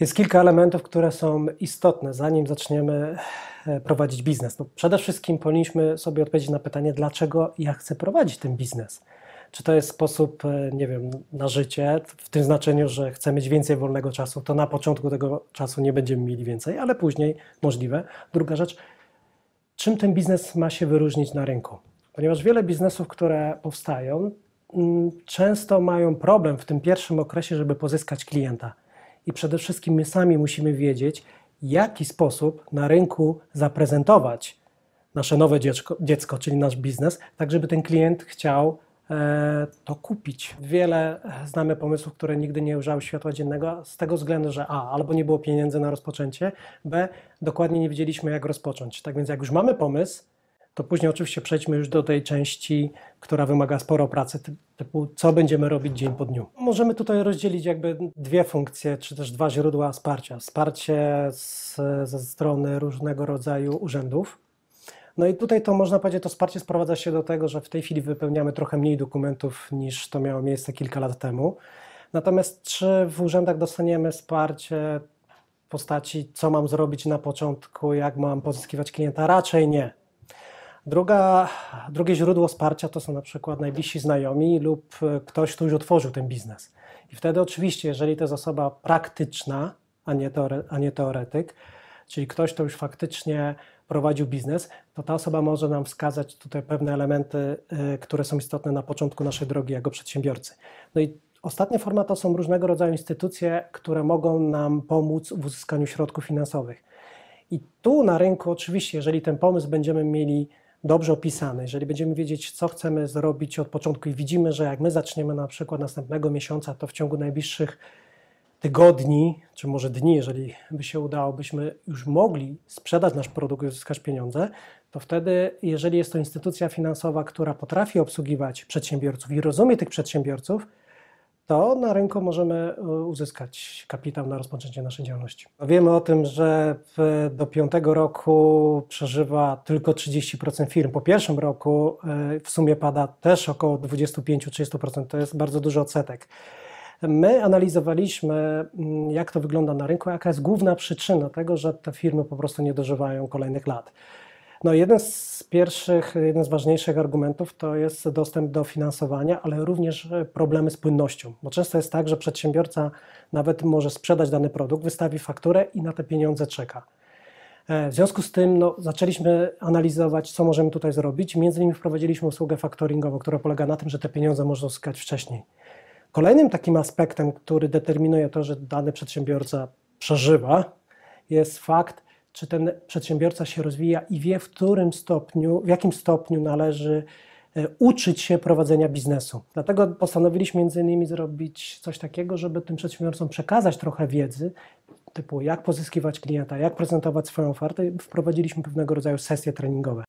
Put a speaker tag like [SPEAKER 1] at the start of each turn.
[SPEAKER 1] Jest kilka elementów, które są istotne, zanim zaczniemy e, prowadzić biznes. No, przede wszystkim powinniśmy sobie odpowiedzieć na pytanie, dlaczego ja chcę prowadzić ten biznes. Czy to jest sposób, e, nie wiem, na życie, w tym znaczeniu, że chcę mieć więcej wolnego czasu, to na początku tego czasu nie będziemy mieli więcej, ale później możliwe. Druga rzecz, czym ten biznes ma się wyróżnić na rynku? Ponieważ wiele biznesów, które powstają, mm, często mają problem w tym pierwszym okresie, żeby pozyskać klienta i przede wszystkim my sami musimy wiedzieć, jaki sposób na rynku zaprezentować nasze nowe dziecko, dziecko czyli nasz biznes, tak żeby ten klient chciał e, to kupić. Wiele e, znamy pomysłów, które nigdy nie ujrzały światła dziennego z tego względu, że a, albo nie było pieniędzy na rozpoczęcie, b, dokładnie nie wiedzieliśmy jak rozpocząć. Tak więc jak już mamy pomysł, to później oczywiście przejdźmy już do tej części, która wymaga sporo pracy, typu co będziemy robić dzień po dniu. Możemy tutaj rozdzielić jakby dwie funkcje, czy też dwa źródła wsparcia. Wsparcie z, ze strony różnego rodzaju urzędów. No i tutaj to można powiedzieć, to wsparcie sprowadza się do tego, że w tej chwili wypełniamy trochę mniej dokumentów niż to miało miejsce kilka lat temu. Natomiast czy w urzędach dostaniemy wsparcie w postaci co mam zrobić na początku, jak mam pozyskiwać klienta? Raczej nie. Druga, drugie źródło wsparcia to są na przykład najbliżsi znajomi lub e, ktoś, kto już otworzył ten biznes. I wtedy oczywiście, jeżeli to jest osoba praktyczna, a nie, teore, a nie teoretyk, czyli ktoś, kto już faktycznie prowadził biznes, to ta osoba może nam wskazać tutaj pewne elementy, e, które są istotne na początku naszej drogi jako przedsiębiorcy. No i ostatnia forma to są różnego rodzaju instytucje, które mogą nam pomóc w uzyskaniu środków finansowych. I tu na rynku oczywiście, jeżeli ten pomysł będziemy mieli dobrze opisane, jeżeli będziemy wiedzieć, co chcemy zrobić od początku i widzimy, że jak my zaczniemy na przykład następnego miesiąca, to w ciągu najbliższych tygodni, czy może dni, jeżeli by się udało, byśmy już mogli sprzedać nasz produkt i uzyskać pieniądze, to wtedy, jeżeli jest to instytucja finansowa, która potrafi obsługiwać przedsiębiorców i rozumie tych przedsiębiorców, to na rynku możemy e, uzyskać kapitał na rozpoczęcie naszej działalności. Wiemy o tym, że do piątego roku przeżywa tylko 30% firm. Po pierwszym roku e, w sumie pada też około 25-30%. To jest bardzo duży odsetek. My analizowaliśmy, mm, jak to wygląda na rynku, jaka jest główna przyczyna tego, że te firmy po prostu nie dożywają kolejnych lat. No, jeden z pierwszych, jeden z ważniejszych argumentów to jest dostęp do finansowania, ale również problemy z płynnością, bo często jest tak, że przedsiębiorca nawet może sprzedać dany produkt, wystawi fakturę i na te pieniądze czeka. E, w związku z tym no, zaczęliśmy analizować, co możemy tutaj zrobić. Między innymi wprowadziliśmy usługę faktoringową, która polega na tym, że te pieniądze można uzyskać wcześniej. Kolejnym takim aspektem, który determinuje to, że dany przedsiębiorca przeżywa, jest fakt, czy ten przedsiębiorca się rozwija i wie, w którym stopniu, w jakim stopniu należy e, uczyć się prowadzenia biznesu. Dlatego postanowiliśmy między innymi zrobić coś takiego, żeby tym przedsiębiorcom przekazać trochę wiedzy, typu jak pozyskiwać klienta, jak prezentować swoją ofertę. Wprowadziliśmy pewnego rodzaju sesje treningowe.